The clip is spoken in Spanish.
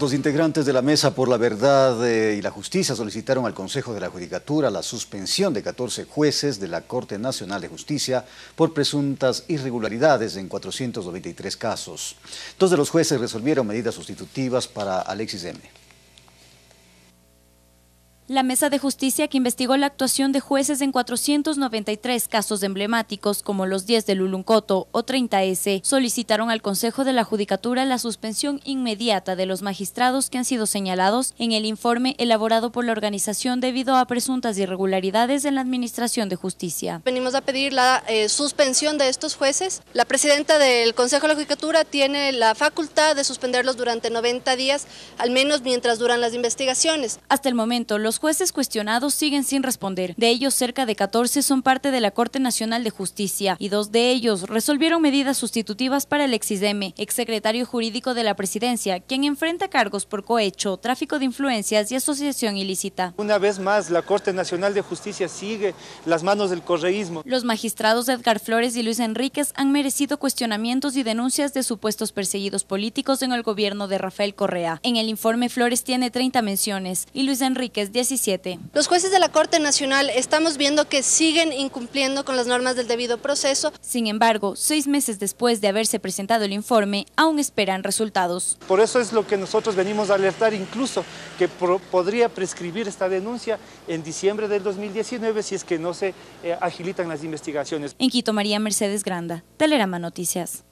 Los integrantes de la Mesa por la Verdad eh, y la Justicia solicitaron al Consejo de la Judicatura la suspensión de 14 jueces de la Corte Nacional de Justicia por presuntas irregularidades en 493 casos. Dos de los jueces resolvieron medidas sustitutivas para Alexis M. La Mesa de Justicia que investigó la actuación de jueces en 493 casos emblemáticos como los 10 de Luluncoto o 30S solicitaron al Consejo de la Judicatura la suspensión inmediata de los magistrados que han sido señalados en el informe elaborado por la organización debido a presuntas irregularidades en la Administración de Justicia. Venimos a pedir la eh, suspensión de estos jueces. La presidenta del Consejo de la Judicatura tiene la facultad de suspenderlos durante 90 días, al menos mientras duran las investigaciones. Hasta el momento, los los jueces cuestionados siguen sin responder. De ellos, cerca de 14 son parte de la Corte Nacional de Justicia y dos de ellos resolvieron medidas sustitutivas para el exideme, exsecretario jurídico de la presidencia, quien enfrenta cargos por cohecho, tráfico de influencias y asociación ilícita. Una vez más, la Corte Nacional de Justicia sigue las manos del correísmo. Los magistrados Edgar Flores y Luis Enríquez han merecido cuestionamientos y denuncias de supuestos perseguidos políticos en el gobierno de Rafael Correa. En el informe Flores tiene 30 menciones y Luis Enríquez 10 los jueces de la Corte Nacional estamos viendo que siguen incumpliendo con las normas del debido proceso. Sin embargo, seis meses después de haberse presentado el informe, aún esperan resultados. Por eso es lo que nosotros venimos a alertar incluso que podría prescribir esta denuncia en diciembre del 2019 si es que no se eh, agilitan las investigaciones. En Quito, María Mercedes Granda, Telerama Noticias.